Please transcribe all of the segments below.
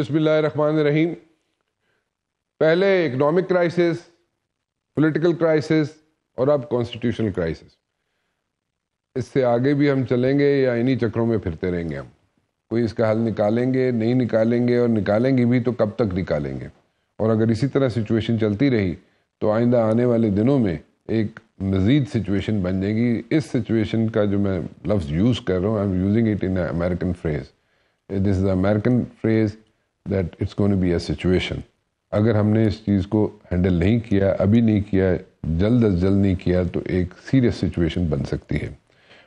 बिस्मिल्लाह रहीम पहले economic crisis political crisis और अब कॉन्स्टिट्यूशनल क्राइसिस इससे आगे भी हम चलेंगे या इन्हीं चक्रों में फिरते रहेंगे हम कोई इसका हल निकालेंगे नहीं निकालेंगे और निकालेंगे भी तो कब तक निकालेंगे और अगर इसी तरह सिचुएशन चलती रही तो आइंदा आने वाले दिनों में एक मज़ीद सिचुएशन बन जाएगी इस सिचुएशन का जो मैं लफ्ज़ यूज़ कर रहा हूँ I am using it in American phrase this is American phrase that it's going to be a situation अगर हमने इस चीज़ को हैंडल नहीं किया अभी नहीं किया जल्द अज जल्द नहीं किया तो एक सीरियस सिचुएशन बन सकती है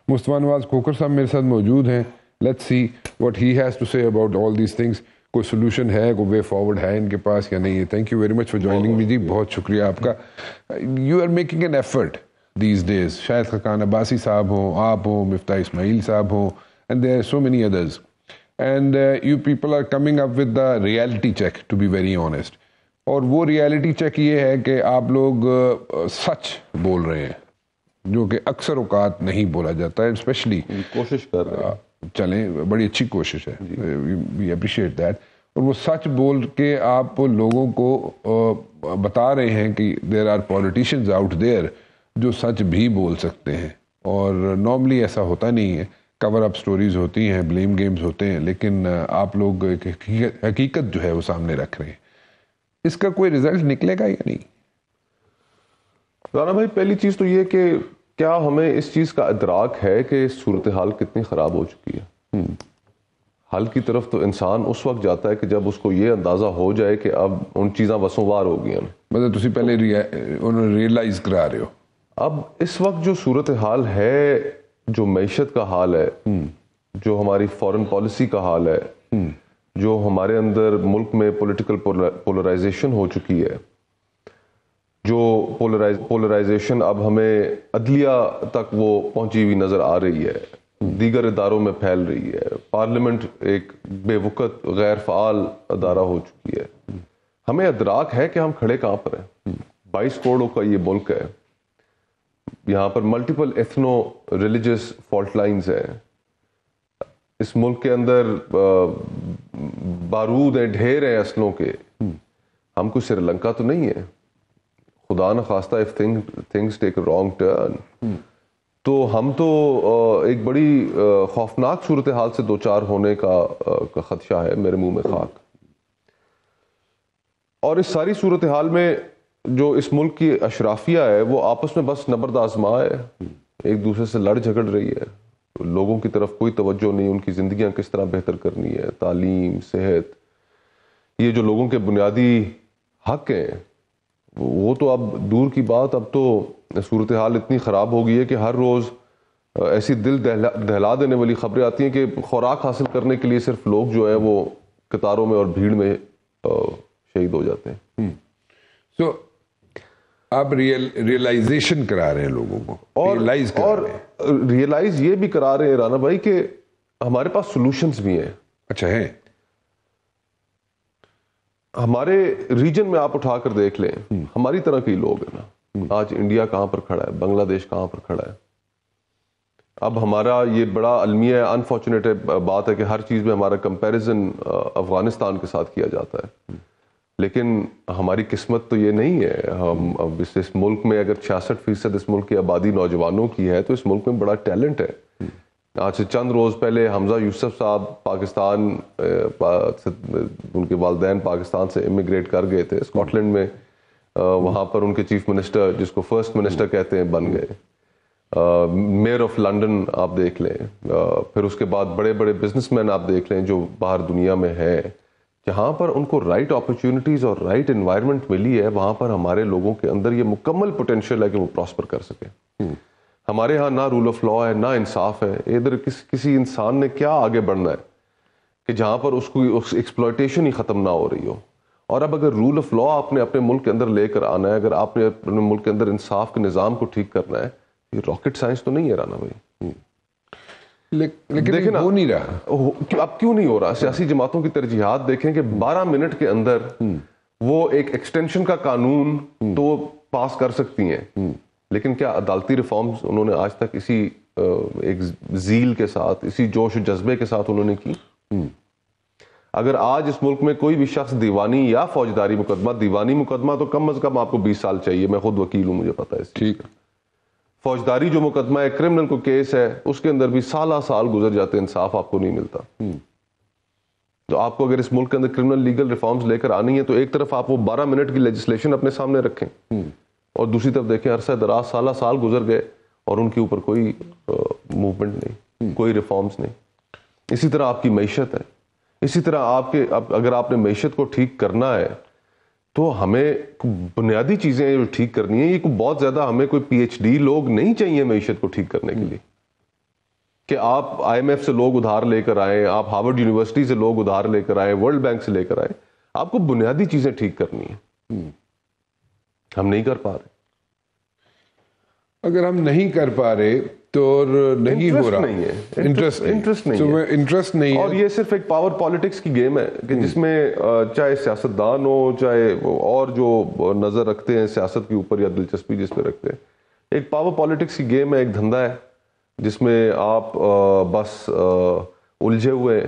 मुस्तफ़ा नवाज़ कोकर साहब मेरे साथ मौजूद हैं let's see what he has to say about all these things कोई सोल्यूशन है कोई वे फॉरवर्ड है इनके पास या नहीं है thank you very much for joining me ji बहुत शुक्रिया आपका you are making an effort these days शायद खकान अब्बासी साहब हों आप हों मफ्ता इसमाइल साहब हों and there are so many others and you people are coming up with the reality check to be very honest और वो रियलिटी चेक ये है कि आप लोग uh, uh, सच बोल रहे हैं जो कि अक्सर औकात नहीं बोला जाता है स्पेशली कोशिश कर रहे हैं uh, चलें बड़ी अच्छी कोशिश है वी अप्रिशिएट दैट और वो सच बोल के आप लोगों को बता रहे हैं कि there are politicians out there जो सच भी बोल सकते हैं और नॉर्मली ऐसा होता नहीं है कवर अप स्टोरीज होती हैं ब्लेम गेम्स होते हैं लेकिन आप लोग एक हकीकत जो है वो सामने रख रहे हैं इसका कोई रिजल्ट निकलेगा या नहीं राना भाई पहली चीज़ तो ये कि क्या हमें इस चीज़ का अदराक है कि सूरत हाल कितनी ख़राब हो चुकी है हम्म। हल की तरफ तो इंसान उस वक्त जाता है कि जब उसको ये अंदाज़ा हो जाए कि अब उन चीज़ा वसोवार हो गई मतलब तुम पहले रियलाइज करा रहे हो अब इस वक्त जो सूरत हाल है जो मीशत का हाल है हम्म। जो हमारी फॉरेन पॉलिसी का हाल है हम्म। जो हमारे अंदर मुल्क में पॉलिटिकल पोलराइजेशन हो चुकी है जो पोलराइज पोलराइजेशन अब हमें अदलिया तक वो पहुंची हुई नज़र आ रही है हम्म। दीगर इदारों में फैल रही है पार्लियामेंट एक बेवकत गैर फाल अदारा हो चुकी है हमें अदराक है कि हम खड़े कहां पर हैं बाईस करोड़ों का ये मुल्क है यहाँ पर multiple ethno religious fault lines हैं इस मुल्क के अंदर बारूद हैं ढेर हैं असलों के हम्म। हम कुछ श्रीलंका तो नहीं है खुदा न खास्ता if thing, things take wrong turn तो हम तो एक बड़ी खौफनाक सूरत हाल से दो चार होने का, का खदशा है मेरे मुंह में खाक और इस सारी सूरत हाल में जो इस मुल्क की अशराफिया है वो आपस में बस नबरद आजमा है एक दूसरे से लड़ झगड़ रही है लोगों की तरफ कोई तवज्जो नहीं उनकी जिंदगी किस तरह बेहतर करनी है तालीम सेहत ये जो लोगों के बुनियादी हक हैं वो तो अब दूर की बात अब तो सूरत हाल इतनी ख़राब हो गई है कि हर रोज़ ऐसी दिल दहला दहला देने वाली खबरें आती हैं कि खुराक हासिल करने के लिए सिर्फ लोग जो है वो कतारों में और भीड़ में शहीद हो जाते हैं सो हम्म। so, अब रियल रियलाइजेशन करा रहे हैं लोगों को और रियलाइज और रियलाइज ये भी करा रहे हैं राना भाई कि हमारे पास सॉल्यूशंस भी हैं अच्छा है हमारे रीजन में आप उठा कर देख लें हम्म। हमारी तरह के लोग हैं ना हम्म। आज इंडिया कहां पर खड़ा है बांग्लादेश कहां पर खड़ा है अब हमारा ये बड़ा अलमिया है अनफॉर्चुनेट बात है कि हर चीज़ में हमारा कंपैरिजन अफगानिस्तान के साथ किया जाता है हम्म। लेकिन हमारी किस्मत तो ये नहीं है हम अब इस, इस मुल्क में अगर छियासठ फीसद इस मुल्क की आबादी नौजवानों की है तो इस मुल्क में बड़ा टैलेंट है आज से चंद रोज़ पहले हमजा यूसुफ साहब पाकिस्तान उनके वालदेन पाकिस्तान से इमिग्रेट कर गए थे स्कॉटलैंड में वहाँ पर उनके चीफ मिनिस्टर जिसको फर्स्ट मिनिस्टर कहते हैं बन गए मेयर ऑफ लंदन आप देख लें फिर उसके बाद बड़े बड़े बिजनेसमैन आप देख लें जो बाहर दुनिया में हैं जहाँ पर उनको राइट अपॉर्चुनिटीज़ और राइट इन्वायरमेंट मिली है वहाँ पर हमारे लोगों के अंदर ये मुकम्मल पोटेंशियल है कि वो प्रॉस्पर कर सकें हम्म। हमारे यहाँ ना रूल ऑफ लॉ है ना इंसाफ है इधर किस किसी इंसान ने क्या आगे बढ़ना है कि जहाँ पर उसको उस एक्सप्लॉयटेशन ही ख़त्म ना हो रही हो और अब अगर रूल ऑफ लॉ आपने अपने मुल्क के अंदर लेकर आना है अगर आपने अपने मुल्क के अंदर इंसाफ के निज़ाम को ठीक करना है ये रॉकेट साइंस तो नहीं है राना भाई लेकिन देखे देखें हो नहीं रहा अब क्यों नहीं हो रहा सियासी जमातों की तरजीहत देखें कि 12 मिनट के अंदर हम्म। वो एक एक्सटेंशन का कानून हम्म। तो पास कर सकती हैं हम्म। लेकिन क्या अदालती रिफॉर्म्स उन्होंने आज तक इसी एक जील के साथ इसी जोश जज्बे के साथ उन्होंने की अगर आज इस मुल्क में कोई भी शख्स दीवानी या फौजदारी मुकदमा दीवानी मुकदमा तो कम अज कम आपको 20 साल चाहिए मैं खुद वकील हूं मुझे पता है ठीक है फौजदारी जो मुकदमा है क्रिमिनल को केस है उसके अंदर भी साल साल गुजर जाते इंसाफ आपको नहीं मिलता हम्म। तो आपको अगर इस मुल्क के अंदर क्रिमिनल लीगल रिफॉर्म्स लेकर आनी है तो एक तरफ आप वो बारह मिनट की लेजिस्लेशन अपने सामने रखें हम्म। और दूसरी तरफ देखें अरसा दराज साल साल गुजर गए और उनके ऊपर कोई मूवमेंट नहीं हम्म। कोई रिफॉर्म्स नहीं इसी तरह आपकी मीशत है इसी तरह आपके अगर आपने मीशत को ठीक करना है तो हमें बुनियादी चीज़ें जो ठीक करनी है ये को बहुत ज़्यादा हमें कोई पीएचडी लोग नहीं चाहिए मीशत को ठीक करने के लिए कि आप आईएमएफ से लोग उधार लेकर आए आप हार्वर्ड यूनिवर्सिटी से लोग उधार लेकर आए वर्ल्ड बैंक से लेकर आए आपको बुनियादी चीज़ें ठीक करनी है हम्म। हम नहीं कर पा रहे अगर हम नहीं कर पा रहे तो और नहीं हो रहा नहीं है इंटरेस्ट इंटरेस्ट नहीं, नहीं है इंटरेस्ट तो नहीं और है। ये सिर्फ एक पावर पॉलिटिक्स की गेम है कि जिसमें चाहे सियासतदान हो चाहे और जो नज़र रखते हैं सियासत के ऊपर या दिलचस्पी जिसमें रखते हैं एक पावर पॉलिटिक्स की गेम है एक धंधा है जिसमें आप बस उलझे हुए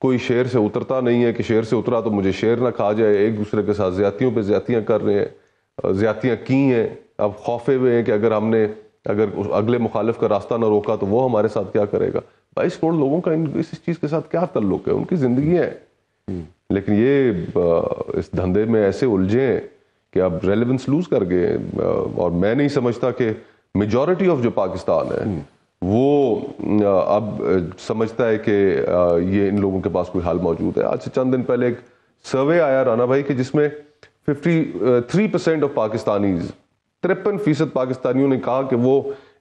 कोई शेर से उतरता नहीं है कि शेर से उतरा तो मुझे शेर ना खा जाए एक दूसरे के साथ ज्यादतियों पर ज्यादतियाँ कर रहे हैं ज्यादतियाँ की हैं अब खौफे हुए हैं कि अगर हमने अगर अगले मुखालफ का रास्ता ना रोका तो वो हमारे साथ क्या करेगा बाईस करोड़ लोगों का इन इस चीज़ के साथ क्या तल्लुक है उनकी जिंदगी है हम्म। लेकिन ये इस धंधे में ऐसे उलझे हैं कि आप रेलिवेंस लूज कर गए और मैं नहीं समझता कि मेजॉरिटी ऑफ जो पाकिस्तान है हम्म। वो अब समझता है कि ये इन लोगों के पास कोई हाल मौजूद है आज से चंद दिन पहले एक सर्वे आया राना भाई कि जिसमें 53 परसेंट ऑफ पाकिस्तानीज़ तिरपन फीसद पाकिस्तानियों ने कहा कि वो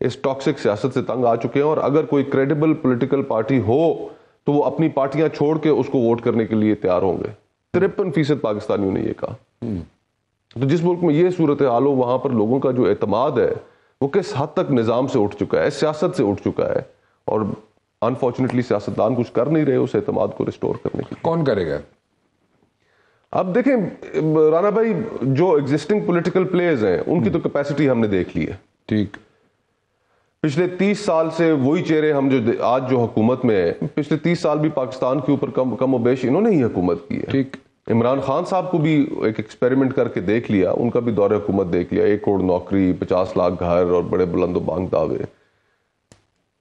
इस टॉक्सिक सियासत से तंग आ चुके हैं और अगर कोई क्रेडिबल पॉलिटिकल पार्टी हो तो वो अपनी पार्टियां छोड़ के उसको वोट करने के लिए तैयार होंगे तिरपन फीसद पाकिस्तानियों ने यह कहा हम्म। तो जिस मुल्क में ये सूरत हाल हो वहां पर लोगों का जो एतमाद है वो किस हद तक निज़ाम से उठ चुका है सियासत से उठ चुका है और अनफॉर्चुनेटली सियासतदान कुछ कर नहीं रहे उस एतमाद को रिस्टोर करने के लिए कौन करेगा अब देखें राणा भाई जो एग्जिस्टिंग पॉलिटिकल प्लेयर्स हैं उनकी तो कैपेसिटी हम्म। हमने देख ली है ठीक पिछले तीस साल से वही चेहरे हम जो आज जो हुकूमत में है हम्म। पिछले तीस साल भी पाकिस्तान के ऊपर कम कम वेश इन्होंने ही हुकूमत की है ठीक इमरान खान साहब को भी एक एक्सपेरिमेंट करके देख लिया उनका भी दौरे हुकूमत देख लिया एक करोड़ नौकरी पचास लाख घर और बड़े बुलंदो बांग दावे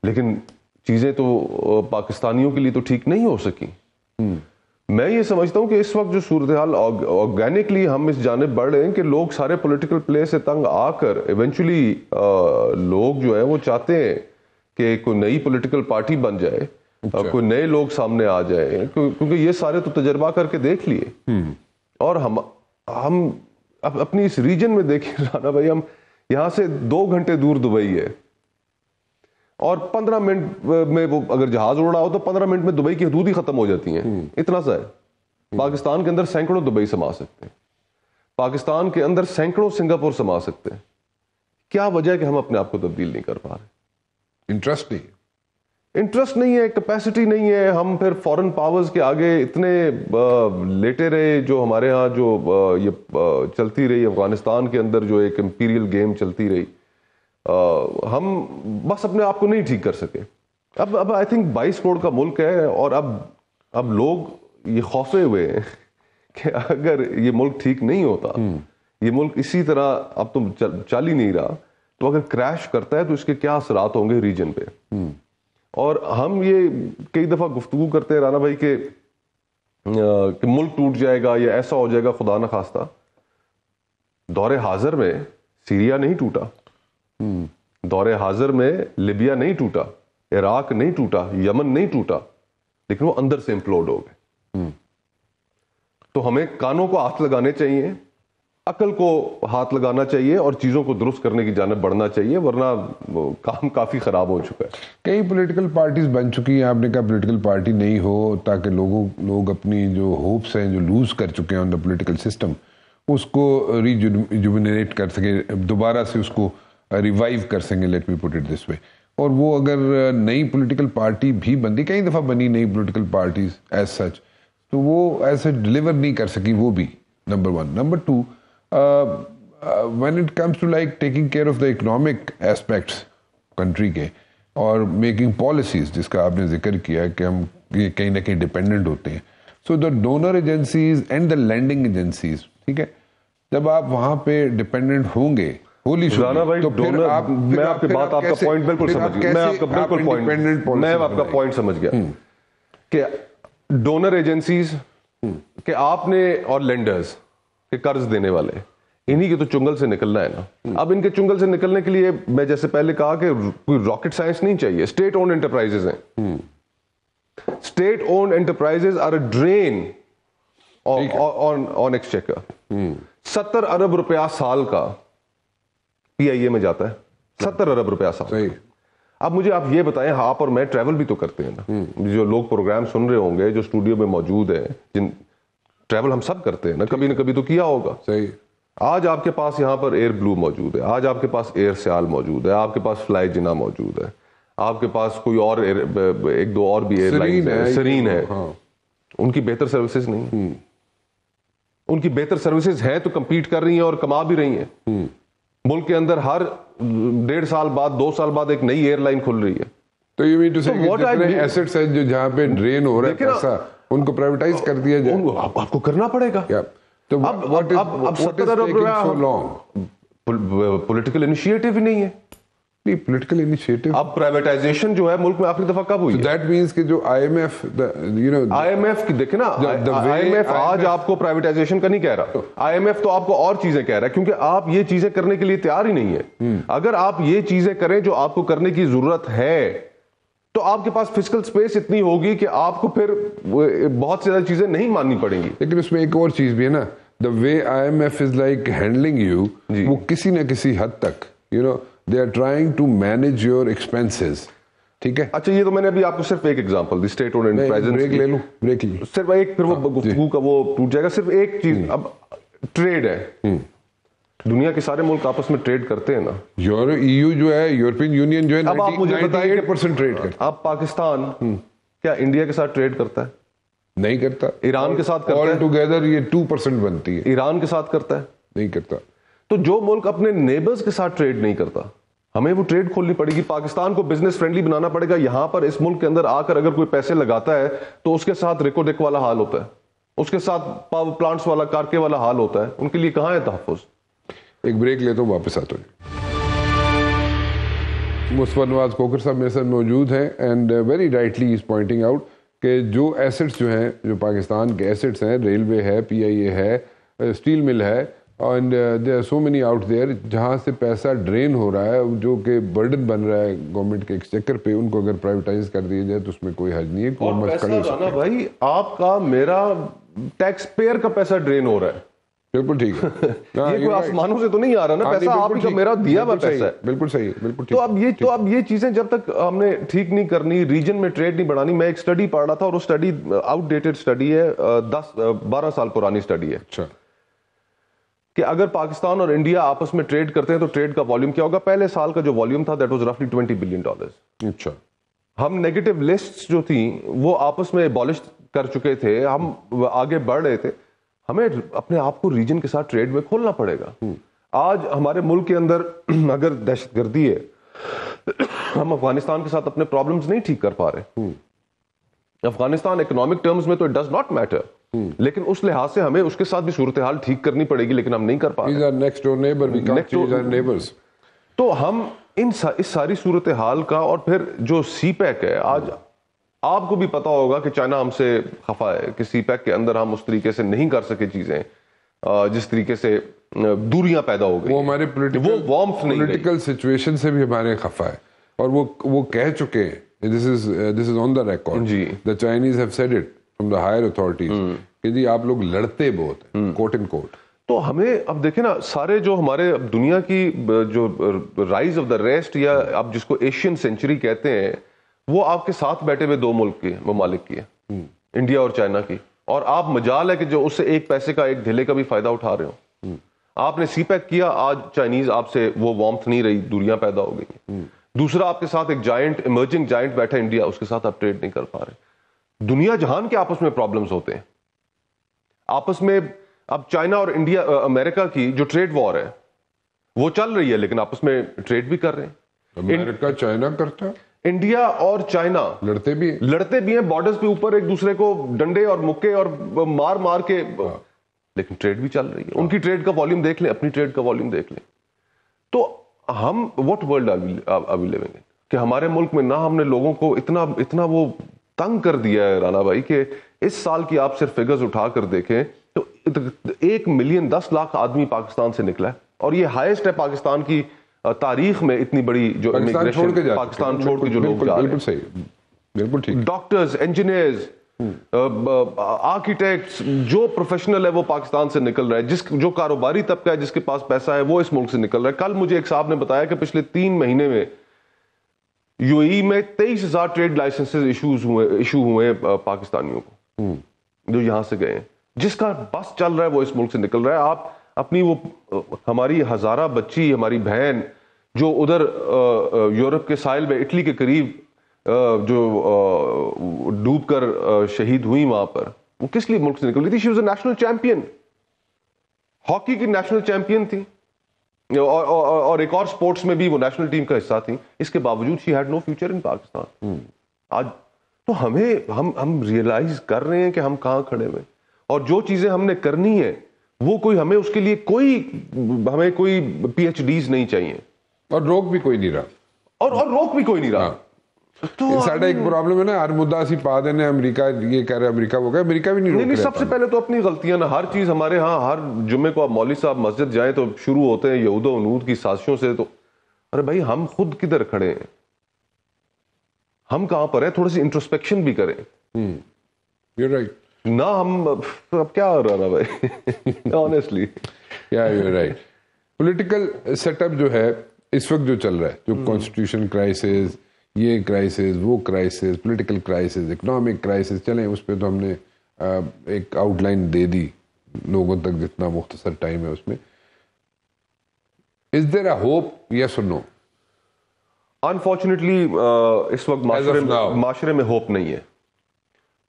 लेकिन चीज़ें तो पाकिस्तानियों के लिए तो ठीक नहीं हो सकी हम्म। मैं ये समझता हूँ कि इस वक्त जो सूरत हाल ऑर्गेनिकली हम इस जानब बढ़ रहे हैं कि लोग सारे पॉलिटिकल प्ले से तंग आकर इवेंचुअली लोग जो है वो चाहते हैं कि कोई नई पॉलिटिकल पार्टी बन जाए अच्छा। कोई नए लोग सामने आ जाए क्योंकि ये सारे तो तजर्बा करके देख लिए हम्म। और हम हम अपनी इस रीजन में देखें राना भाई हम यहाँ से दो घंटे दूर दुबई है और पंद्रह मिनट में वो अगर जहाज उड़ रहा हो तो पंद्रह मिनट में दुबई की हदूद ही खत्म हो जाती हैं हम्म। इतना सा है हम्म। पाकिस्तान के अंदर सैकड़ों दुबई समा सकते हैं पाकिस्तान के अंदर सैकड़ों सिंगापुर समा सकते हैं क्या वजह है कि हम अपने आप को तब्दील नहीं कर पा रहे इंटरेस्ट नहीं इंटरेस्ट नहीं है कैपेसिटी नहीं है हम फिर फॉरेन पावर्स के आगे इतने लेटे रहे जो हमारे यहाँ जो ये चलती रही अफगानिस्तान के अंदर जो एक इम्पीरियल गेम चलती रही हम बस अपने आप को नहीं ठीक कर सके अब अब आई थिंक 22 करोड़ का मुल्क है और अब अब लोग ये खौफे हुए हैं कि अगर ये मुल्क ठीक नहीं होता हम्म। ये मुल्क इसी तरह अब तो चल, चल ही नहीं रहा तो अगर क्रैश करता है तो इसके क्या असरात होंगे रीजन पे हम्म। और हम ये कई दफ़ा गुफ्तु करते हैं राना भाई के के मुल्क टूट जाएगा या ऐसा हो जाएगा खुदा न खास्ता दौरे हाजिर में सीरिया नहीं टूटा हम्म। दौरे हाजिर में लिबिया नहीं टूटा इराक नहीं टूटा यमन नहीं टूटा लेकिन वो अंदर से इम्प्लोड हो गए हम्म। तो हमें कानों को हाथ लगाने चाहिए अकल को हाथ लगाना चाहिए और चीज़ों को दुरुस्त करने की जानब बढ़ना चाहिए वरना काम काफ़ी ख़राब हो चुका है कई पॉलिटिकल पार्टीज बन चुकी हैं आपने कहा पॉलिटिकल पार्टी नहीं हो ताकि लोगों लोग अपनी जो होप्स हैं जो लूज़ कर चुके हैं ऑन द पॉलिटिकल सिस्टम उसको रिजुबिनेट कर सके दोबारा से उसको रिवाइव कर सकें let me put it this way और वो अगर नई पॉलिटिकल पार्टी भी बनती कई दफ़ा बनी नई पॉलिटिकल पार्टीज एज सच तो वो एज सच डिलीवर नहीं कर सकी वो भी number one number two when it comes to like taking care of the economic aspects country के और मेकिंग पॉलिसीज जिसका आपने जिक्र किया कि हम कहीं ना कहीं डिपेंडेंट होते हैं so the donor agencies and the lending agencies ठीक है जब आप वहाँ पे डिपेंडेंट होंगे तो डोनर एजेंसीज के हम्म। हम्म। आपने और लेंडर्स के कर्ज देने वाले इन्हीं के तो चुंगल से निकलना है ना हम्म। अब इनके चुंगल से निकलने के लिए मैं जैसे पहले कहा कि कोई रॉकेट साइंस नहीं चाहिए स्टेट ओन एंटरप्राइजेस हैं state own enterprises are a drain on exchequer सत्तर अरब रुपया साल का पीआईए में जाता है हाँ। सत्तर अरब रुपया साल अब मुझे आप ये बताएं आप और मैं ट्रैवल भी तो करते हैं ना हम्म। जो लोग प्रोग्राम सुन रहे होंगे जो स्टूडियो में मौजूद है जिन ट्रैवल हम सब करते हैं ना कभी ना कभी तो किया होगा सही आज आपके पास यहाँ पर एयर ब्लू मौजूद है आज आपके पास एयर सियाल मौजूद है आपके पास फ्लाई जिना मौजूद है आपके पास कोई और एर, एक दो और भी एयरलाइन है सरीन है हाँ। उनकी बेहतर सर्विसेज नहीं हम्म। उनकी बेहतर सर्विसेज है तो कम्पीट कर रही है और कमा भी रही है हम्म। मुल्क के अंदर हर डेढ़ साल बाद दो साल बाद एक नई एयरलाइन खुल रही है तो ये तो एसेट्स हैं जो जहाँ पे ड्रेन हो रहा है पैसा उनको प्राइवेटाइज कर दिया जाए आप, आपको करना पड़ेगा yeah. तो अब अब पॉलिटिकल इनिशिएटिव ही नहीं है नहीं पॉलिटिकल इनिशिएटिव अब प्राइवेटाइजेशन जो है मुल्क में आखिरी दफा कब हुई दैट so मींस कि जो आईएमएफ यू नो आईएमएफ की देखे ना आईएमएफ आज आपको प्राइवेटाइजेशन का नहीं कह रहा आईएमएफ oh। तो आपको और चीजें कह रहा है क्योंकि आप ये चीजें करने के लिए तैयार ही नहीं है hmm। अगर आप ये चीजें करें जो आपको करने की जरूरत है तो आपके पास फिजिकल स्पेस इतनी होगी कि आपको फिर बहुत ज्यादा चीजें नहीं माननी पड़ेंगी लेकिन उसमें एक और चीज भी है ना the way I M F is like handling you वो किसी ना किसी हद तक you you know know, they are trying to manage your expenses ठीक है अच्छा ये तो मैंने अभी आपको सिर्फ एक एग्जांपल दी स्टेट ओन एंटरप्राइजेस ब्रेक ले लूं ब्रेक ले लूं सिर्फ एक फिर वो हाँ, गुफ्तगू का वो टूट जाएगा सिर्फ एक चीज हम्म। अब ट्रेड है हम्म। दुनिया के सारे मुल्क आपस में ट्रेड करते हैं ना यूरो ईयू e जो है यूरोपियन यूनियन जो है अब 90, आप मुझे बताइए परसेंट ट्रेड करता आप पाकिस्तान हम्म। क्या इंडिया के साथ ट्रेड करता है नहीं करता ईरान के साथ करता है टुगेदर ये टू परसेंट बनती है ईरान के साथ करता है नहीं करता तो जो मुल्क अपने नेबर्स के साथ ट्रेड नहीं करता हमें वो ट्रेड खोलनी पड़ेगी पाकिस्तान को बिजनेस फ्रेंडली बनाना पड़ेगा यहां पर इस मुल्क के अंदर आकर अगर कोई पैसे लगाता है तो उसके साथ रेको वाला हाल होता है उसके साथ पावर प्लांट्स वाला कारके वाला हाल होता है उनके लिए कहाँ है तहफुज एक ब्रेक ले तो वापस आते हैं मुस्फर नवाज कोकर साहब मेरे साथ मौजूद हैं and very rightly is pointing out कि जो एसेट्स जो हैं जो पाकिस्तान के एसेट्स हैं रेलवे है पीआईए है स्टील uh, मिल है and there are so many out there जहाँ से पैसा ड्रेन हो रहा है जो कि बर्डन बन रहा है गवर्नमेंट के एक्सचेकर पे उनको अगर प्राइवेटाइज कर दिया जाए तो उसमें कोई हज नहीं है और पैसा भाई आपका मेरा टैक्स पेयर का पैसा ड्रेन हो रहा है बिल्कुल ठीक है ये कोई आसमानों से तो नहीं आ रहा ना हाँ, पैसा आप का मेरा दिया हुआ पैसा है बिल्कुल सही बिल्कुल तो अब ये तो अब ये चीजें जब तक हमने ठीक नहीं करनी रीजन में ट्रेड नहीं बढ़ानी मैं एक स्टडी पढ़ रहा था और वो स्टडी आउटडेटेड स्टडी है uh, दस uh, बारह साल पुरानी स्टडी है अच्छा कि अगर पाकिस्तान और इंडिया आपस में ट्रेड करते हैं तो ट्रेड का वॉल्यूम क्या होगा पहले साल का जो वॉल्यूम था दैट वाज रफली ट्वेंटी बिलियन डॉलर अच्छा हम नेगेटिव लिस्ट जो थी वो आपस में बॉलिश कर चुके थे हम आगे बढ़ रहे थे हमें अपने आप को रीजन के साथ ट्रेड में खोलना पड़ेगा हम्म। आज हमारे मुल्क के अंदर अगर दहशतगर्दी है हम अफगानिस्तान के साथ अपने प्रॉब्लम्स नहीं ठीक कर पा रहे हम्म। अफगानिस्तान इकोनॉमिक टर्म्स में तो इट डज नॉट मैटर लेकिन उस लिहाज से हमें उसके साथ भी सूरत हाल ठीक करनी पड़ेगी लेकिन हम नहीं कर पाएंगे तो हम इन सा, इस सारी सूरत हाल का और फिर जो सी पैक है आज आपको भी पता होगा कि चाइना हमसे खफा है कि सी पैक के अंदर हम उस तरीके से नहीं कर सके चीजें जिस तरीके से दूरियां पैदा हो गई वो हमारे वो वार्म पॉलिटिकल सिचुएशन से भी हमारे खफा है और वो वो कह चुके हैं this is this is on the record जी the Chinese have said it from the higher authorities कि जी आप लोग लड़ते बहुत कोर्ट इन कोर्ट तो हमें अब देखे ना सारे जो हमारे अब दुनिया की जो राइज ऑफ द रेस्ट या आप जिसको एशियन सेंचुरी कहते हैं वो आपके साथ बैठे हुए दो मुल्क के ममालिक की है इंडिया hmm. और चाइना की और आप मजाल है कि जो उससे एक पैसे का एक ढिले का भी फायदा उठा रहे हो hmm. आपने सी पैक किया आज चाइनीज आपसे वो वॉम्प नहीं रही दूरियां पैदा हो गई hmm. दूसरा आपके साथ एक जाइंट इमर्जिंग जाइंट बैठा इंडिया उसके साथ आप ट्रेड नहीं कर पा रहे दुनिया जहान के आपस में प्रॉब्लम्स होते हैं आपस में अब चाइना और इंडिया अमेरिका की जो ट्रेड वॉर है वो चल रही है लेकिन आपस में ट्रेड भी कर रहे हैं अमेरिका चाइना करता है इंडिया और चाइना लड़ते भी लड़ते भी हैं बॉर्डर्स के ऊपर एक दूसरे को डंडे और मुक्के और मार मार के हाँ। लेकिन ट्रेड भी चल रही है उनकी ट्रेड का वॉल्यूम देख लें अपनी ट्रेड का वॉल्यूम देख लें तो हम वट वर्ल्ड अभी लिविंग कि हमारे मुल्क में ना हमने लोगों को इतना इतना वो तंग कर दिया है राना भाई कि इस साल की आप सिर्फ फिगर्स उठा कर देखें तो एक मिलियन दस लाख आदमी पाकिस्तान से निकला है और ये हाईएस्ट है पाकिस्तान की तारीख में इतनी बड़ी जो पाकिस्तान छोड़ के जो लोग बिल्कुल डॉक्टर्स इंजीनियर्स आर्किटेक्ट जो प्रोफेशनल है वो पाकिस्तान से निकल रहा है जिस जो कारोबारी तबका है जिसके पास पैसा है वो इस मुल्क से निकल रहा है कल मुझे एक साहब ने बताया कि पिछले तीन महीने में यूएई में तेईस हजार ट्रेड लाइसेंसेज इशूज हुए इशू हुए पाकिस्तानियों को हम्म। जो यहां से गए हैं जिसका बस चल रहा है वो इस मुल्क से निकल रहा है आप अपनी वो हमारी हजारा बच्ची हमारी बहन जो उधर यूरोप के साइल में इटली के करीब जो डूबकर शहीद हुई वहां पर वो किस लिए मुल्क से निकल रही थी she was a national champion hockey की नेशनल चैंपियन थी और, और, और एक और स्पोर्ट्स में भी वो नेशनल टीम का हिस्सा थी इसके बावजूद she had no future in Pakistan आज तो हमें हम हम रियलाइज कर रहे हैं कि हम कहाँ खड़े हुए और जो चीजें हमने करनी है वो कोई हमें उसके लिए कोई हमें कोई पीएचडीज नहीं चाहिए और रोक भी कोई नहीं रहा और और रोक भी कोई नहीं रहा हाँ। तो साढ़ा एक प्रॉब्लम है ना हर मुद्दा पा देने अमेरिका ये कह रहे अमेरिका वो कह अमेरिका भी नहीं नहीं, नहीं सबसे पहले तो अपनी गलतियां ना हर चीज हमारे यहाँ हर को आप साहब मस्जिद जाए तो शुरू होते हैं यहूद की साजिशों से तो अरे भाई हम खुद किधर खड़े हैं हम कहां पर है थोड़ी सी इंट्रोस्पेक्शन भी करें यू हम्म, राइट ना हम अब क्या हो रहा ना भाई ऑनेस्टली या यू राइट पॉलिटिकल सेटअप जो है इस वक्त जो चल रहा है जो कॉन्स्टिट्यूशन हम्म। क्राइसिस ये क्राइसिस वो crisis political crisis economic crisis चलें उस पर तो हमने एक आउटलाइन दे दी लोगों तक जितना मुख्तसर टाइम है उसमें इज देर अ होप या सुनो अनफॉर्चुनेटली इस वक्त माशरे में माशरे में होप नहीं है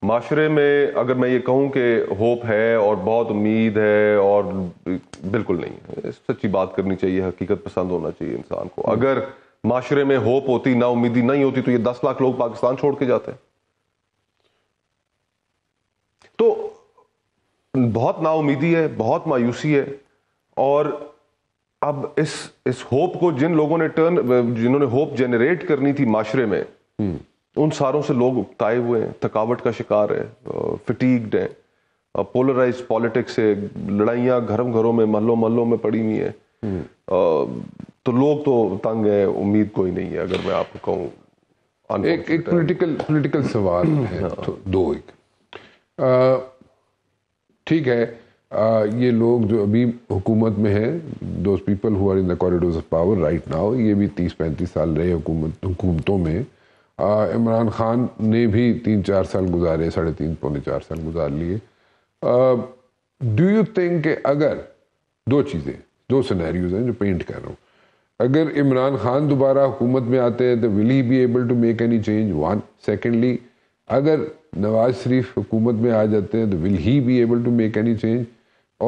माशरे में अगर मैं ये कहूँ कि होप है और बहुत उम्मीद है और बिल्कुल नहीं है सच्ची बात करनी चाहिए हकीकत पसंद होना चाहिए इंसान को hmm. अगर माशरे में होप होती ना उम्मीदी नहीं होती तो ये दस लाख लोग पाकिस्तान छोड़ के जाते तो बहुत नाउमीदी है बहुत मायूसी है और अब इस इस होप को जिन लोगों ने टर्न जिन्होंने होप जनरेट करनी थी माशरे में हम्म। उन सारों से लोग उगताए हुए हैं थकावट का शिकार है फिटीग्ड है पोलराइज पॉलिटिक्स है लड़ाइयाँ घरों घरों में महलों महलों में पड़ी हुई है हम्म। तो लोग तो तंग है उम्मीद कोई नहीं है अगर मैं आपको कहूँ एक एक पॉलिटिकल पॉलिटिकल सवाल है हाँ। तो दो एक ठीक है आ, ये लोग जो अभी हुकूमत में हैं those people who are in the corridors of power right now ये भी तीस पैंतीस साल रहे हुकूमत हुकूमतों में इमरान खान ने भी तीन चार साल गुजारे साढ़े तीन पौने चार साल गुजार लिए डू यू थिंक अगर दो चीज़ें दो सिनेरियोज हैं जो पेंट कर रहा हूँ अगर इमरान खान दोबारा हुकूमत में आते हैं तो will he be able to make any change one secondly अगर नवाज शरीफ हुकूमत में आ जाते हैं तो will he be able to make any change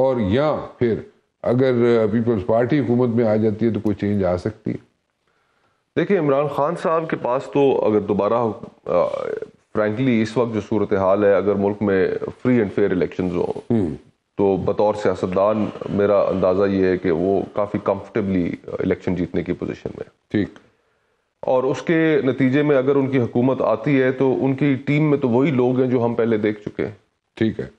और या फिर अगर पीपल्स uh, पार्टी हुकूमत में आ जाती है तो कोई चेंज आ सकती है देखिए इमरान खान साहब के पास तो अगर दोबारा फ्रैंकली uh, इस वक्त जो सूरत हाल है अगर मुल्क में फ्री एंड फेयर इलेक्शन हो हम्म। तो बतौर सियासतदान मेरा अंदाज़ा ये है कि वो काफ़ी कंफर्टेबली इलेक्शन जीतने की पोजिशन में ठीक और उसके नतीजे में अगर उनकी हुकूमत आती है तो उनकी टीम में तो वही लोग हैं जो हम पहले देख चुके हैं ठीक है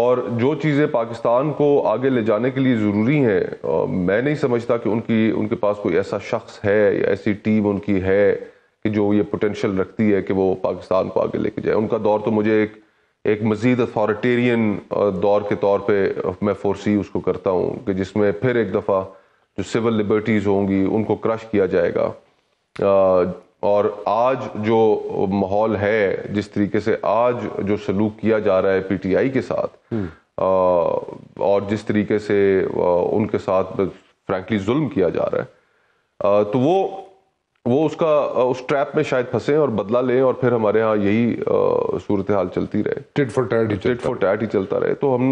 और जो चीज़ें पाकिस्तान को आगे ले जाने के लिए ज़रूरी हैं मैं नहीं समझता कि उनकी उनके पास कोई ऐसा शख्स है या ऐसी टीम उनकी है कि जो ये पोटेंशियल रखती है कि वो पाकिस्तान को आगे लेके जाए उनका दौर तो मुझे एक एक मज़ीद अथॉरिटेरियन दौर के तौर पे मैं फोर्सी उसको करता हूँ कि जिसमें फिर एक दफ़ा जो सिविल लिबर्टीज़ होंगी उनको क्रश किया जाएगा और आज जो माहौल है जिस तरीके से आज जो सलूक किया जा रहा है पीटीआई के साथ हम्म। और जिस तरीके से उनके साथ फ्रैंकली जुल्म किया जा रहा है तो वो वो उसका उस ट्रैप में शायद फंसे और बदला लें और फिर हमारे यहाँ यही सूरत हाल चलती रहे टिट फॉर टैट ही टिट फॉर टैट ही चलता रहे तो हम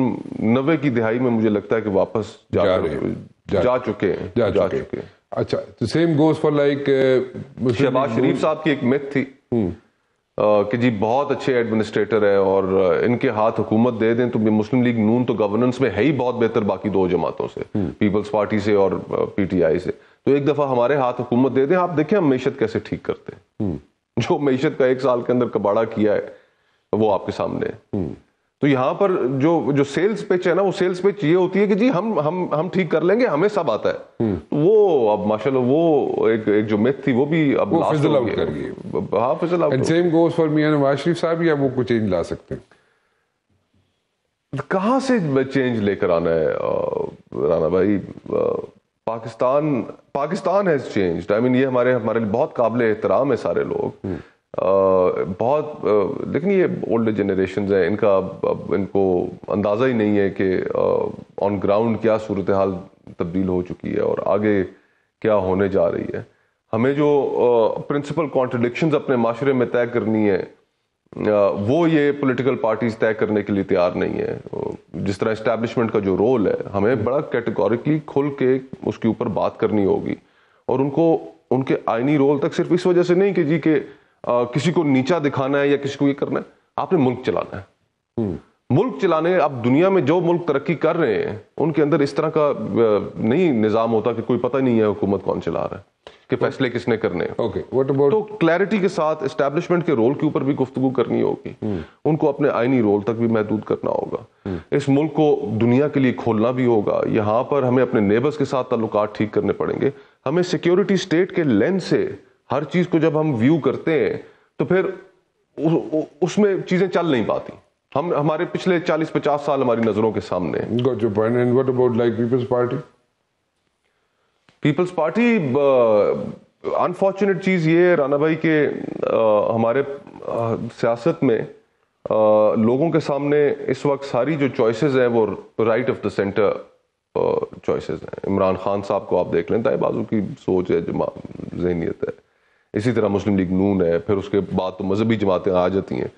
नब्बे की दिहाई में मुझे लगता है कि वापस जा, जा रहे जा, जा चुके हैं जा, जा चुके हैं अच्छा तो same goes for like Shahbaz Sharif sahab की एक मिथ थी हम्म। कि जी बहुत अच्छे एडमिनिस्ट्रेटर हैं और इनके हाथ हुकूमत दे दें तो मुस्लिम लीग नून तो गवर्नेंस में है ही बहुत बेहतर बाकी दो जमातों से पीपल्स हम्म। पार्टी से और पीटीआई से तो एक दफा हमारे हाथ हुकूमत दे दें आप देखें हम मीशत कैसे ठीक करते हैं हम्म। जो मीशत का एक साल के अंदर कबाड़ा किया है वो आपके सामने है हम्म। तो यहाँ पर जो जो सेल्स पिच है ना वो सेल्स पिच ये होती है कि जी हम हम हम ठीक कर लेंगे हमें सब आता है तो वो अब माशाल्लाह वो एक एक जो मिथ थी वो भी अब वो फिजल कर same goes for Mian Nawaz Sharif sahab या वो कुछ चेंज ला सकते हैं कहाँ से चेंज लेकर आना है राना भाई Pakistan Pakistan has change I mean ये हमारे हमारे लिए बहुत काबिल एहतराम है सारे लोग आ, हम्म। बहुत लेकिन ये ओल्ड जनरेशन हैं इनका अब इनको अंदाज़ा ही नहीं है कि ऑन ग्राउंड क्या सूरत हाल तब्दील हो चुकी है और आगे क्या होने जा रही है हमें जो प्रिंसिपल कॉन्ट्रडिक्शन अपने माशरे में तय करनी है वो ये पॉलिटिकल पार्टीज तय करने के लिए तैयार नहीं है जिस तरह इस्टेब्लिशमेंट का जो रोल है हमें बड़ा कैटेगोरिकली खुल के उसके ऊपर बात करनी होगी और उनको उनके आइनी रोल तक सिर्फ इस वजह से नहीं कि जी के आ, किसी को नीचा दिखाना है या किसी को ये करना है आपने मुल्क चलाना है हम्म। मुल्क चलाने आप दुनिया में जो मुल्क तरक्की कर रहे हैं उनके अंदर इस तरह का नहीं निज़ाम होता कि कोई पता नहीं है हुकूमत कौन चला रहा है कि फैसले किसने करने ओके व्हाट अबाउट तो क्लैरिटी के साथ एस्टेब्लिशमेंट के रोल के ऊपर भी गुफ्तु करनी होगी hmm. उनको अपने आईनी रोल तक भी महदूद करना होगा hmm. इस मुल्क को दुनिया के लिए खोलना भी होगा यहाँ पर हमें अपने नेबर्स के साथ ताल्लुक ठीक करने पड़ेंगे हमें सिक्योरिटी स्टेट के लेंस से हर चीज़ को जब हम व्यू करते हैं तो फिर उसमें चीज़ें चल नहीं पाती हम हमारे पिछले 40-50 साल हमारी नज़रों के सामने got your point and what about like Peoples Party Peoples Party unfortunate चीज़ ये है राना भाई के आ, uh, हमारे uh, सियासत में आ, uh, लोगों के सामने इस वक्त सारी जो चॉइसेस हैं वो right of the center choices हैं इमरान खान साहब को आप देख लें ताए बाजू की सोच है जमा जहनीत है इसी तरह मुस्लिम लीग नून है फिर उसके बाद तो मजहबी जमातें आ जाती हैं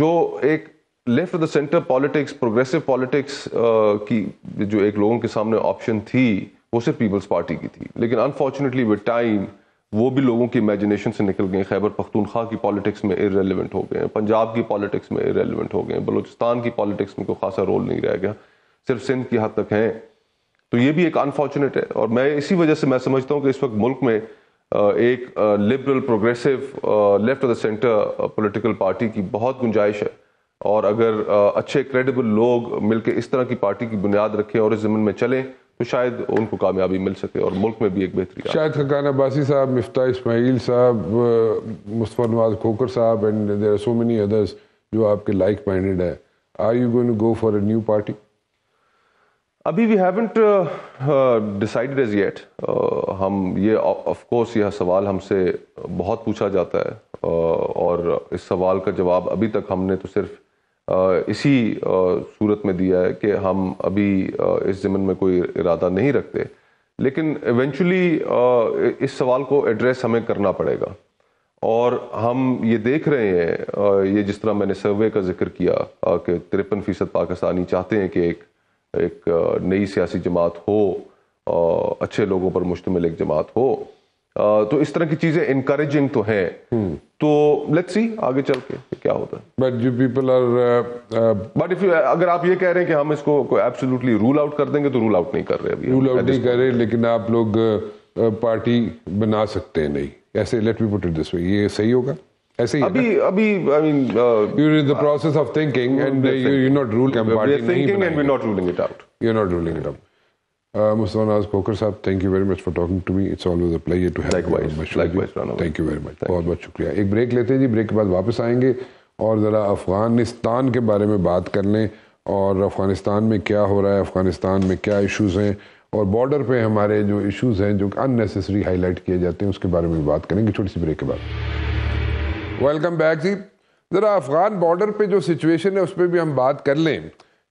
जो एक left of the center politics progressive politics की जो एक लोगों के सामने ऑप्शन थी वो सिर्फ पीपल्स पार्टी की थी लेकिन अनफॉर्चुनेटली विद टाइम वो भी लोगों की इमेजिनेशन से निकल गए खैबर पख्तूनख्वा की पॉलिटिक्स में इरेलीवेंट हो गए पंजाब की पॉलिटिक्स में इरेलीवेंट हो गए बलोचिस्तान की पॉलिटिक्स में कोई खासा रोल नहीं रह गया सिर्फ सिंध की हद तक हैं तो ये भी एक अनफॉर्चुनेट है और मैं इसी वजह से मैं समझता हूँ कि इस वक्त मुल्क में एक liberal progressive left of the center political party की बहुत गुंजाइश है और अगर अच्छे क्रेडिबल लोग मिलकर इस तरह की पार्टी की बुनियाद रखें और इस ज़मीन में चलें तो शायद उनको कामयाबी मिल सके और मुल्क में भी एक बेहतरी शायद खकान अब्बासी साहब मफ्ता इसमाइल साहब Mustafa Nawaz Khokhar sahab and there are so many others जो आपके लाइक माइंडेड है are you going to go for a new party अभी we haven't decided as yet हम ये ऑफ कोर्स यह सवाल हमसे बहुत पूछा जाता है uh, और इस सवाल का जवाब अभी तक हमने तो सिर्फ इसी सूरत में दिया है कि हम अभी इस जमन में कोई इरादा नहीं रखते लेकिन इवेंचुअली इस सवाल को एड्रेस हमें करना पड़ेगा और हम ये देख रहे हैं ये जिस तरह मैंने सर्वे का जिक्र किया कि तिरपन फीसद पाकिस्तानी चाहते हैं कि एक एक नई सियासी जमात हो अच्छे लोगों पर मुश्तमिल एक जमात हो तो इस तरह की चीजें इनकरेजिंग तो है हम्म। तो लेट्स सी आगे चल के क्या होता है but you people are but if अगर आप ये कह रहे हैं कि हम इसको एब्सोल्युटली रूल आउट कर देंगे तो रूल आउट नहीं कर रहे अभी रूल आउट नहीं कर रहे लेकिन आप लोग पार्टी uh, uh, बना सकते हैं नहीं ऐसे let me put it this way ये सही होगा ऐसे ही अभी अभी I mean you in the process of thinking and you not rule party नहीं thinking and we not ruling it out you not ruling it out Uh, Mr. Naz Kokar sahab thank you very much for talking to me it's always a pleasure to have thank you very much बहुत बहुत शुक्रिया एक break लेते हैं जी break के बाद वापस आएंगे और ज़रा अफ़गानिस्तान के बारे में बात कर लें और अफ़गानिस्तान में क्या हो रहा है अफ़गानिस्तान में क्या इशूज हैं और बॉर्डर पे हमारे जो इश्यूज़ हैं जो अननेसेसरी हाईलाइट किए जाते हैं उसके बारे में बात करेंगे छोटी सी ब्रेक के बाद वेलकम बैक जी ज़रा अफ़गान बॉर्डर पे जो सिचुएशन है उस पर भी हम बात कर लें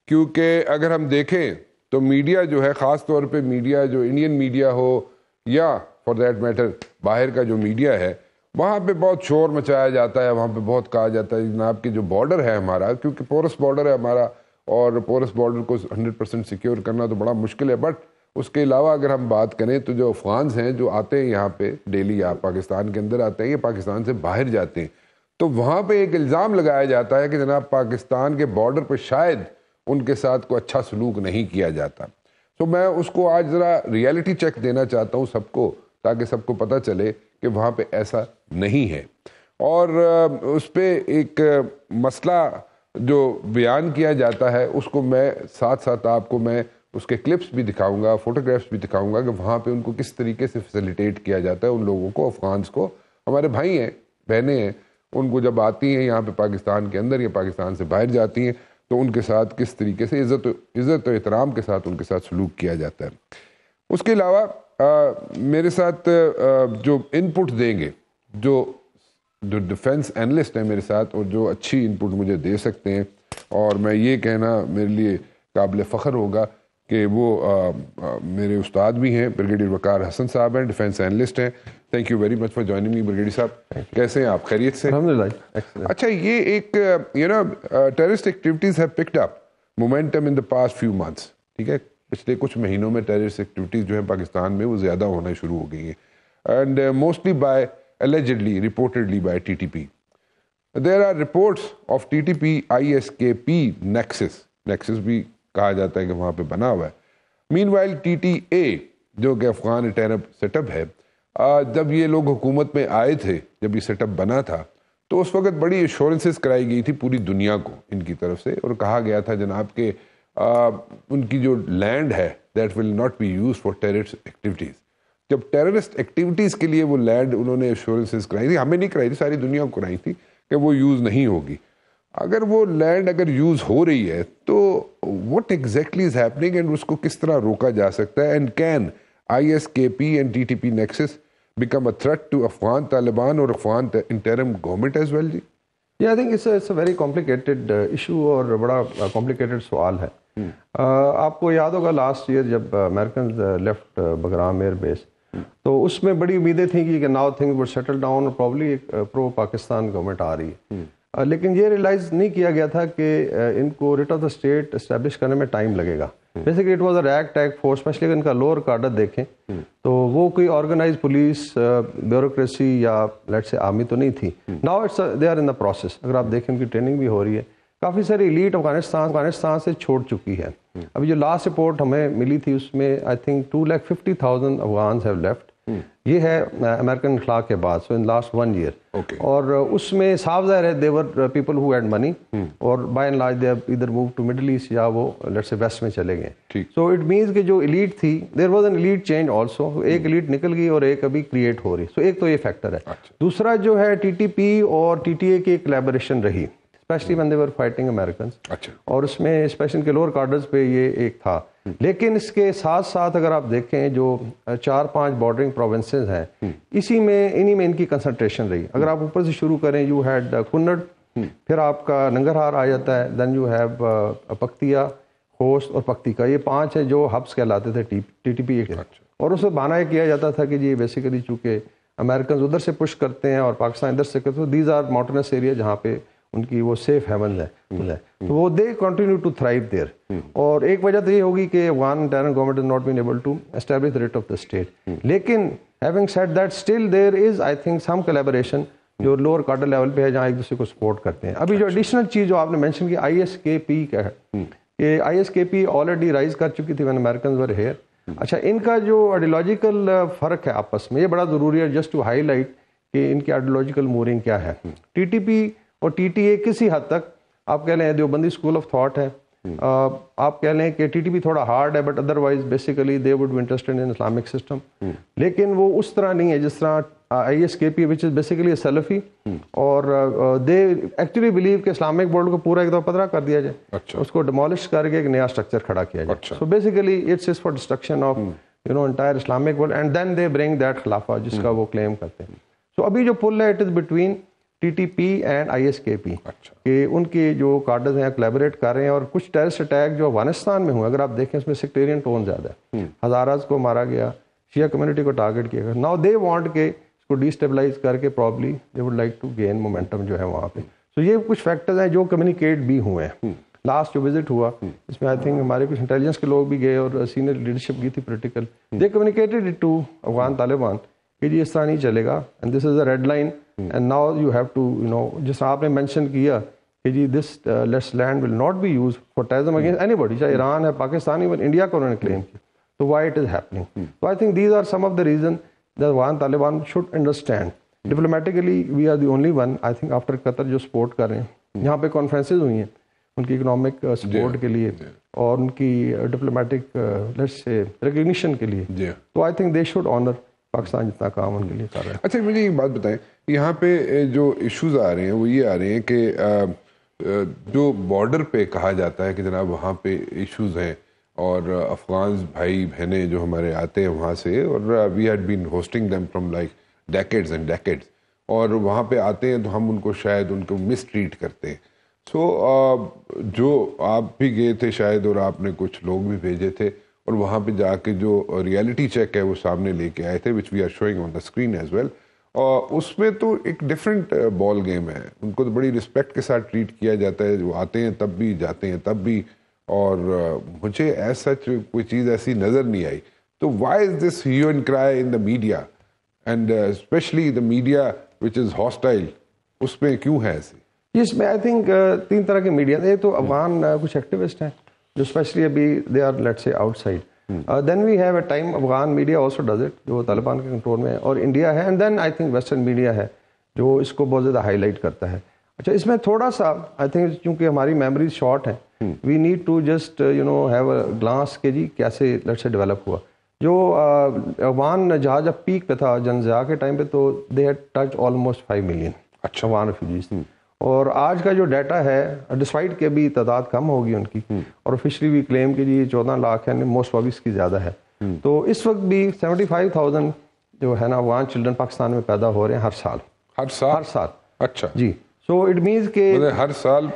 क्योंकि अगर हम देखें तो मीडिया जो है ख़ास तौर पे मीडिया जो इंडियन मीडिया हो या फॉर देट मैटर बाहर का जो मीडिया है वहाँ पे बहुत शोर मचाया जाता है वहाँ पे बहुत कहा जाता है जनाब के जो बॉर्डर है हमारा क्योंकि पोरस बॉर्डर है हमारा और पोरस बॉर्डर को 100 परसेंट सिक्योर करना तो बड़ा मुश्किल है बट उसके अलावा अगर हम बात करें तो जो अफगान हैं जो आते हैं यहाँ पे डेली या पाकिस्तान के अंदर आते हैं या पाकिस्तान से बाहर जाते हैं तो वहाँ पे एक इल्ज़ाम लगाया जाता है कि जनाब पाकिस्तान के बॉर्डर पर शायद उनके साथ कोई अच्छा सलूक नहीं किया जाता तो मैं उसको आज ज़रा रियलिटी चेक देना चाहता हूँ सबको ताकि सबको पता चले कि वहाँ पे ऐसा नहीं है और उस पर एक मसला जो बयान किया जाता है उसको मैं साथ साथ आपको मैं उसके क्लिप्स भी दिखाऊंगा फोटोग्राफ्स भी दिखाऊंगा कि वहाँ पे उनको किस तरीके से फैसिलिटेट किया जाता है उन लोगों को अफगान्स को हमारे भाई हैं बहनें हैं उनको जब आती हैं यहाँ पे पाकिस्तान के अंदर या पाकिस्तान से बाहर जाती हैं तो उनके साथ किस तरीके से इज़्ज़त इज़्ज़त और एहतराम के साथ उनके साथ सलूक किया जाता है उसके अलावा मेरे साथ आ, जो इनपुट देंगे जो जो डिफेंस एनालिस्ट हैं मेरे साथ और जो अच्छी इनपुट मुझे दे सकते हैं और मैं ये कहना मेरे लिए काबिल फ़ख्र होगा कि वो आ, आ, मेरे उस्ताद भी हैं ब्रिगेडियर वकार हसन साहब हैं डिफेंस एनलिस्ट हैं thank you very much for joining me brigadier sahab कैसे हैं आप खैरियत से अच्छा ये एक यू नो टेररिस्ट एक्टिविटीज़ है picked up momentum in the past few months ठीक है पिछले कुछ महीनों में टेररिस्ट एक्टिविटीज़ जो है पाकिस्तान में वो ज़्यादा होना शुरू हो गई हैं and mostly by allegedly reportedly by T T P there are reports of T T P I S K P nexus nexus भी कहा जाता है कि वहाँ पर बना हुआ है meanwhile T T A जो कि अफगान टेरप सेटअप है जब ये लोग हुकूमत में आए थे जब ये सेटअप बना था तो उस वक्त बड़ी एश्योरेंसेस कराई गई थी पूरी दुनिया को इनकी तरफ से और कहा गया था जनाब के आ, उनकी जो लैंड है that will not be use for terrorist activities जब टेररिस्ट एक्टिविटीज़ के लिए वो लैंड उन्होंने एश्योरेंसेस कराई थी हमें नहीं कराई थी सारी दुनिया को कराई थी कि वो यूज़ नहीं होगी अगर वो लैंड अगर यूज़ हो रही है तो what exactly is happening and उसको किस तरह रोका जा सकता है and can I S K P and T T P nexus become a threat to Afghan Taliban और Afghan interim government as well जी ये I think it's a, it's a very uh, और बड़ा uh, सवाल है hmm. uh, आपको याद होगा लास्ट ईयर जब American left Bagram air base तो उसमें बड़ी उम्मीदें थी कि now things would settle down और प्रॉब्ली एक प्रो पाकिस्तान गवर्नमेंट आ रही है hmm. लेकिन ये रियलाइज नहीं किया गया था कि इनको writ of the state establish करने में टाइम लगेगा basically it was a rag tag force specially इनका लोअर कार्डर देखें हम्म। तो वो कोई ऑर्गेनाइज पुलिस ब्यूरोक्रेसी या लेट से आर्मी तो नहीं थी now it's they are in the process अगर आप देखें उनकी ट्रेनिंग भी हो रही है काफ़ी सारी लीड अफगानिस्तान अफगानिस्तान से छोड़ चुकी है अभी जो लास्ट रिपोर्ट हमें मिली थी उसमें I think two lakh fifty thousand Afghan have left ये है अमेरिकन खला के बाद so in last one year और उसमें साफ जाहिर है there were people who had money और बाय एंड लार्ज दे इधर मूव टू मिडल ईस्ट या वो लेट्स से वेस्ट में चले गए सो इट मींस कि जो इलीट थी there was an elite change also एक इलीट हम्म। निकल गई और एक अभी क्रिएट हो रही सो so, एक तो ये फैक्टर है अच्छा। दूसरा जो है पी और ए की कलेबोरेशन रही specially when they were fighting American और उसमें स्पेशल के लोअर कार्डर्स पे ये एक था लेकिन इसके साथ साथ अगर आप देखें जो चार पांच बॉर्डरिंग प्रोविंसेस हैं हम्म। इसी में इन्हीं में इनकी कंसंट्रेशन रही अगर आप ऊपर से शुरू करें यू हैड कुन्नड़ फिर आपका नंगरहार आ जाता है then you have Paktia Khost और पक्तिका ये पांच है जो हब्स कहलाते थे टी टी, पी और उसमें बहाना किया जाता था कि जी बेसिकली चूँकि अमेरिकन उधर से पुश करते हैं और पाकिस्तान इधर से करते हैं दीज आर माउंटेनस एरिया जहाँ पे उनकी वो सेफ हेवन है हम्म, हम्म। तो वो they continue to thrive there और एक वजह तो ये होगी कि one ten government is not been able to establish writ of the state लेकिन having said that still there is I think some collaboration जो लोअर कार्डर लेवल पे है जहाँ एक दूसरे को सपोर्ट करते हैं अभी जो एडिशनल अच्छा। चीज़ जो आपने मैंशन की आई एस के पी का है हम्म। ये I S K P already rise कर चुकी थी वन अमेरिकन वर हेयर अच्छा इनका जो आइडियोलॉजिकल uh, फ़र्क है आपस में ये बड़ा ज़रूरी है जस्ट टू हाईलाइट कि इनकी आइडियोलॉजिकल मोरिंग क्या है टी टी पी और टीटीए किसी हद तक आप कह लें देवबंदी स्कूल ऑफ थॉट है हम्म। आप कह लें कि टी टीटीपी थोड़ा हार्ड है but otherwise basically they would interested in Islamic system लेकिन वो उस तरह नहीं है जिस तरह I S K P which is basically Salafi और दे एक्चुअली बिलीव कि इस्लामिक वर्ल्ड को पूरा एकदम पदरा कर दिया जाए अच्छा। उसको डिमोलिश करके एक नया स्ट्रक्चर खड़ा किया जाए so basically it's is for destruction of you know entire Islamic world and then they bring that खिलाफा जिसका हम्म। वो क्लेम करते हैं सो अभी जो पुल है it is between TTP and ISKP अच्छा के उनके जो कार्डर्स हैं कोलेबरेट कर रहे हैं और कुछ टेररिस्ट अटैक जो अफगानिस्तान में हुए अगर आप देखें उसमें सेक्टेरियन टोन ज़्यादा है हम्म। हजाराज को मारा गया शिया कम्युनिटी को टारगेट किया गया नाउ दे वांट के इसको डिस्टेबलाइज करके probably they would like to gain momentum जो है वहाँ पे तो ये कुछ फैक्टर्स हैं जो कम्युनिकेट भी हुए हैं लास्ट हम्म। जो विजिट हुआ हम्म। इसमें आई थिंक हमारे कुछ इंटेलिजेंस के लोग भी गए और सीनियर लीडरशिप की थी political they communicated to Afghan Taliban कि जी इस तरह नहीं चलेगा and this is a red line and now you have to you know just aapne mention kiya कि जी this let's land will not be use for terrorism against anybody चाहे Iran है पाकिस्तान इवन इंडिया को उन्होंने claim किया तो why it is happening तो I think these are some of the reason the Afghan Taliban should understand diplomatically we are the only one I think after Qatar जो support कर रहे हैं यहाँ पे कॉन्फ्रेंसेज हुई हैं उनकी इकोनॉमिक सपोर्ट के लिए और उनकी डिप्लोमेटिक लेट्स से रिकग्निशन के लिए तो I think they should honour Pakistan जितना काम उनके लिए कर रहा है अच्छा मुझे एक बात बताएं यहाँ पे जो इश्यूज आ रहे हैं वो ये आ रहे हैं कि जो बॉर्डर पे कहा जाता है कि जनाब वहाँ पे इश्यूज हैं और अफगान भाई बहनें जो हमारे आते हैं वहाँ से और we had been hosting them from like decades and decades और वहाँ पे आते हैं तो हम उनको शायद उनको मिसट्रीट करते हैं सो so, जो आप भी गए थे शायद और आपने कुछ लोग भी भेजे थे और वहाँ पे जाके जो रियलिटी चेक है वो सामने लेके आए थे which we are showing on the screen as well और उसमें तो एक डिफरेंट बॉल गेम है उनको तो बड़ी रिस्पेक्ट के साथ ट्रीट किया जाता है जो आते हैं तब भी जाते हैं तब भी और uh, मुझे एज सच कोई चीज़ ऐसी नज़र नहीं आई तो why is this hue and cry in the media and especially the media which is hostile उसमें क्यों है ऐसे इसमें आई थिंक तीन तरह के मीडिया एक तो hmm. अफगान uh, कुछ एक्टिविस्ट हैं जो स्पेशली अभी they are let's say outside then we have a time Afghan media also does it जो तालिबान के कंट्रोल में है और इंडिया है and then I think western media है जो इसको बहुत ज़्यादा हाईलाइट करता है अच्छा इसमें थोड़ा सा आई थिंक क्योंकि हमारी मेमोरीज शॉर्ट है we need to just you know have a glance के जी कैसे लेट्स से डेवलप हुआ जो अफगान uh, जहाँ जब पीक पे था जनजा के टाइम पे तो they had touch almost five million अच्छा अफगान रेफ्यूजीज और आज का जो डाटा है डिस्पाइट के भी तादाद कम होगी उनकी हम्म। और फिशरी भी क्लेम के लिए चौदह लाख है मोस्ट ऑफ इसकी ज़्यादा है हम्म। तो इस वक्त भी सेवेंटी फाइव थाउजेंड जो है ना अफगान चिल्ड्रन पाकिस्तान में पैदा हो रहे हैं हर साल हर साल हर साल अच्छा जी सो इट मीन्स के हर साल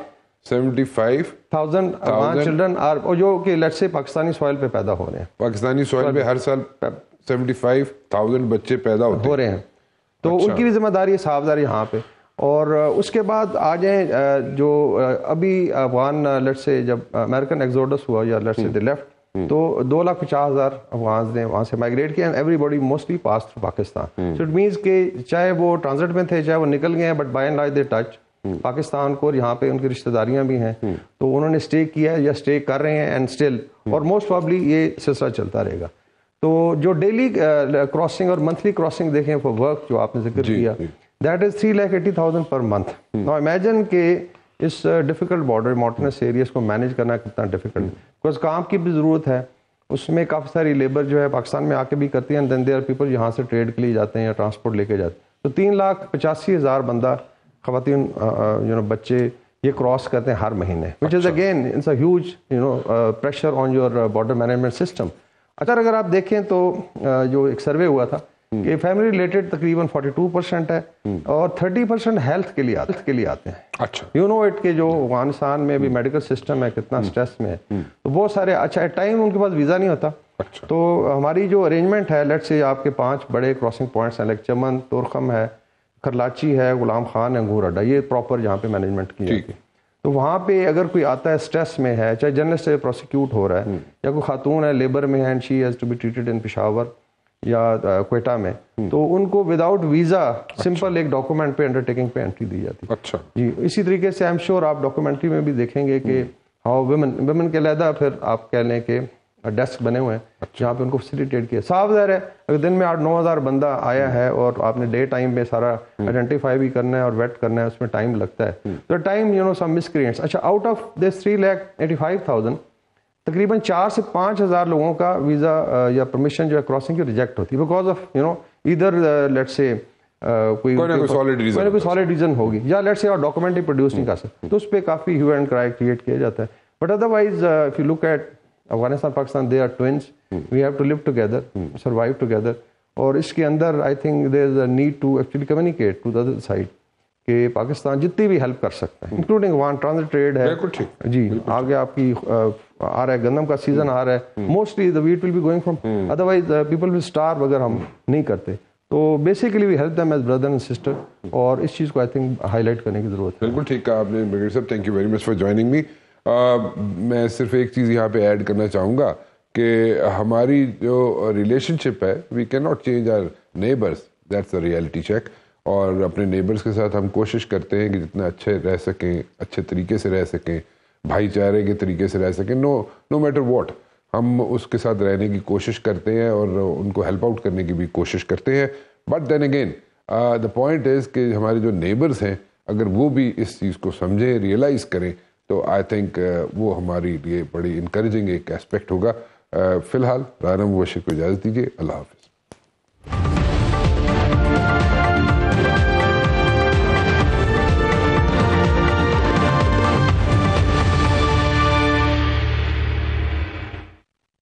seventy five thousand Afghan children are जो कि लेट से पाकिस्तानी सॉइल पे पैदा हो रहे हैं पाकिस्तानी सॉइल पे हर साल सेवेंटी फाइव थाउजेंड बच्चे पैदा हो रहे हैं तो अच्छा। उनकी भी जिम्मेदारी है साहबदार यहाँ पे और उसके बाद आ जाए जो अभी अफगान लट से जब अमेरिकन एग्जोडस हुआ या लट से द लेफ्ट तो दो लाख पचास हज़ार अफगान ने वहाँ से माइग्रेट किया and everybody mostly pass through Pakistan so it means के चाहे वो ट्रांजिट में थे चाहे वो निकल गए हैं but by and large they touch Pakistan को और यहाँ पे उनकी रिश्तेदारियाँ भी हैं हम्म। तो उन्होंने स्टे किया या स्टे कर रहे हैं एंड स्टिल हम्म। और मोस्ट प्रॉबली ये सिलसिला चलता रहेगा तो जो डेली क्रॉसिंग और मंथली क्रॉसिंग देखें फॉर वर्क जो आपने जिक्र किया that is three lakh eighty thousand per month now imagine के इस डिफिकल्ट बॉर्डर मॉडर्नस एरियाज को मैनेज करना कितना डिफिकल्ट बिकॉज hmm. काम की भी ज़रूरत है उसमें काफ़ी सारी लेबर जो है पाकिस्तान में आके भी करती है एंड देन देर पीपल यहाँ से ट्रेड के लिए जाते हैं या ट्रांसपोर्ट लेके जाते हैं तो तीन लाख पचासी हज़ार बंदा खातन यू नो बच्चे ये क्रॉस करते हैं हर महीने which is again it's a huge you know pressure on your border management system अच्छा uh, uh, अगर आप देखें तो uh, जो एक सर्वे हुआ था हम्म। ये फैमिली रिलेटेड तकरीबन 42 परसेंट है हम्म। और 30 परसेंट हेल्थ के लिए हेल्थ के लिए आते हैं अच्छा यू नो इट के जो अफगानिस्तान में अभी मेडिकल सिस्टम है कितना स्ट्रेस हम्म। में है तो बहुत सारे अच्छा टाइम उनके पास वीज़ा नहीं होता अच्छा तो हमारी जो अरेंजमेंट है लेट से आपके पांच बड़े क्रॉसिंग पॉइंट्स हैं लाइक चमन तोरखम है खरलाची है गुलाम खान है घूर अड्डा ये प्रॉपर जहाँ पे मैनेजमेंट की जाती है तो वहाँ पे अगर कोई आता है स्ट्रेस में है चाहे जर्नलिस्ट से प्रोसिक्यूट हो रहा है या कोई खातून है लेबर में है and she has to be treated in Peshawar या कोयटा में हम्म। तो उनको विदाउट वीजा अच्छा। सिंपल एक डॉक्यूमेंट पे अंडरटेकिंग पे एंट्री दी जाती है अच्छा जी इसी तरीके से आई एम श्योर आप डॉक्यूमेंट्री में भी देखेंगे कि हाउ वेमन वेमन के लहदा फिर आप कह लें कि डेस्क बने हुए हैं अच्छा। जहाँ पे उनको फैसिलिटेट किया साफ जहर है अगर दिन में आठ नौ हज़ार बंदा आया हम्म। है और आपने डे टाइम में सारा आइडेंटिफाई हम्म। भी करना है और वेट करना है उसमें टाइम लगता है तो टाइम यू नो सम अच्छा out of this three lakh eighty five thousand तकरीबन चार से पाँच हज़ार लोगों का वीज़ा या परमिशन जो है क्रॉसिंग की रिजेक्ट होती है बिकॉज ऑफ यू नो इधर लेट से कोई कोई सॉलिड रीजन कोई सॉलिड रीजन होगी या लेट से और डॉक्यूमेंट ही प्रोड्यूस नहीं कर हम्म। सकते तो उस पर काफ़ी ह्यू एंड क्राई क्रिएट किया जाता है but otherwise if you look at Afghanistan Pakistan they are twins we have to live together survive together और इसके अंदर I think there is a need to actually communicate to the other side कि पाकिस्तान जितनी भी help कर सकता है इंक्लूडिंग वन ट्रांजिट ट्रेड है ठीक जी आगे आपकी आ रहा है गंदम का सीजन आ रहा है mostly the wheat will be going from otherwise people will starve अगर हम हम्म। नहीं करते तो basically we help them as brother and sister और इस चीज़ को आई थिंक हाईलाइट करने की ज़रूरत है बिल्कुल ठीक है आपने ब्रिगेड साहब thank you very much for joining me मैं सिर्फ एक चीज़ यहाँ पे ऐड करना चाहूँगा कि हमारी जो रिलेशनशिप है we can not change our neighbours that's a reality check और अपने नेबर्स के साथ हम कोशिश करते हैं कि जितना अच्छे रह सकें अच्छे तरीके से रह सकें भाईचारे के तरीके से रह सकें नो नो मैटर वॉट हम उसके साथ रहने की कोशिश करते हैं और उनको हेल्प आउट करने की भी कोशिश करते हैं but then again the point is कि हमारे जो नेबर्स हैं अगर वो भी इस चीज़ को समझें रियलाइज़ करें तो आई थिंक uh, वो हमारे लिए बड़ी इनक्रेजिंग एक एस्पेक्ट होगा uh, फ़िलहाल प्रारंभ वशिक को इजाज़त दीजिए अल्लाह हाफि